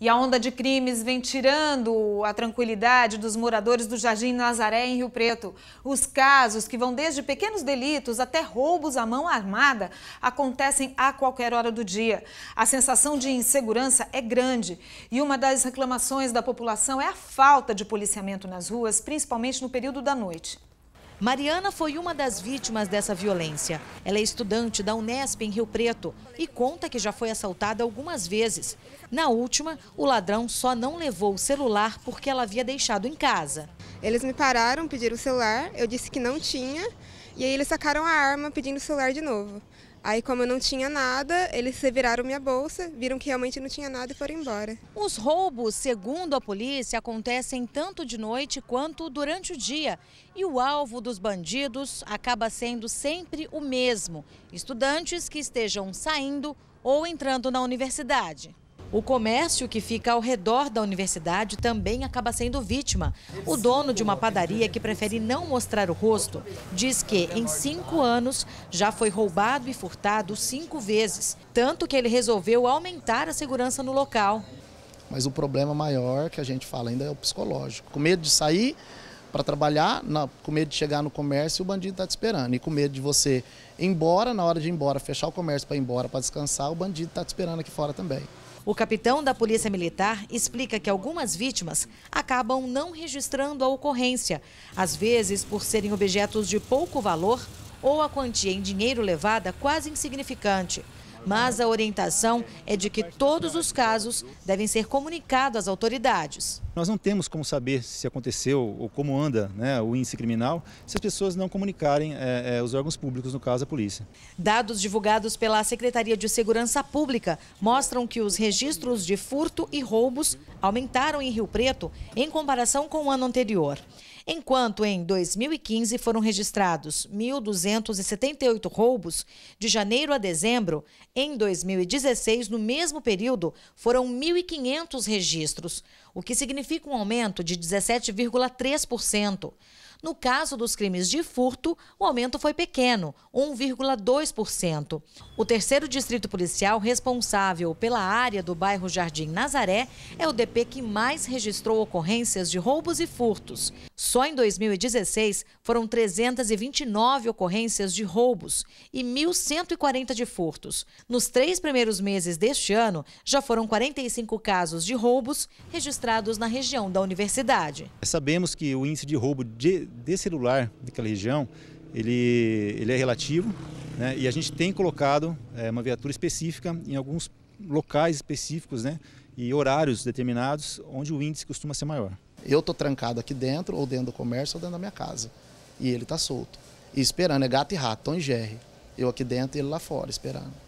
E a onda de crimes vem tirando a tranquilidade dos moradores do Jardim Nazaré, em Rio Preto. Os casos, que vão desde pequenos delitos até roubos à mão armada, acontecem a qualquer hora do dia. A sensação de insegurança é grande e uma das reclamações da população é a falta de policiamento nas ruas, principalmente no período da noite. Mariana foi uma das vítimas dessa violência. Ela é estudante da Unesp em Rio Preto e conta que já foi assaltada algumas vezes. Na última, o ladrão só não levou o celular porque ela havia deixado em casa. Eles me pararam, pediram o celular, eu disse que não tinha, e aí eles sacaram a arma pedindo o celular de novo. Aí, como eu não tinha nada, eles viraram minha bolsa, viram que realmente não tinha nada e foram embora. Os roubos, segundo a polícia, acontecem tanto de noite quanto durante o dia. E o alvo dos bandidos acaba sendo sempre o mesmo: estudantes que estejam saindo ou entrando na universidade. O comércio que fica ao redor da universidade também acaba sendo vítima. O dono de uma padaria que prefere não mostrar o rosto diz que, em cinco anos, já foi roubado e furtado cinco vezes. Tanto que ele resolveu aumentar a segurança no local. Mas o problema maior que a gente fala ainda é o psicológico. Com medo de sair para trabalhar, com medo de chegar no comércio, o bandido está te esperando. E com medo de você ir embora, na hora de ir embora, fechar o comércio para ir embora, para descansar, o bandido está te esperando aqui fora também. O capitão da Polícia Militar explica que algumas vítimas acabam não registrando a ocorrência, às vezes por serem objetos de pouco valor ou a quantia em dinheiro levada quase insignificante mas a orientação é de que todos os casos devem ser comunicados às autoridades. Nós não temos como saber se aconteceu ou como anda né, o índice criminal se as pessoas não comunicarem é, é, os órgãos públicos, no caso a polícia. Dados divulgados pela Secretaria de Segurança Pública mostram que os registros de furto e roubos aumentaram em Rio Preto em comparação com o ano anterior. Enquanto em 2015 foram registrados 1.278 roubos, de janeiro a dezembro, em 2016, no mesmo período, foram 1.500 registros, o que significa um aumento de 17,3%. No caso dos crimes de furto, o aumento foi pequeno, 1,2%. O terceiro distrito policial responsável pela área do bairro Jardim Nazaré é o DP que mais registrou ocorrências de roubos e furtos. Só em 2016 foram 329 ocorrências de roubos e 1.140 de furtos. Nos três primeiros meses deste ano, já foram 45 casos de roubos registrados na região da universidade. Sabemos que o índice de roubo de de celular daquela região, ele, ele é relativo né? e a gente tem colocado é, uma viatura específica em alguns locais específicos né? e horários determinados onde o índice costuma ser maior. Eu estou trancado aqui dentro, ou dentro do comércio, ou dentro da minha casa. E ele está solto. E esperando, é gato e rato, estão em gerre. Eu aqui dentro e ele lá fora, esperando.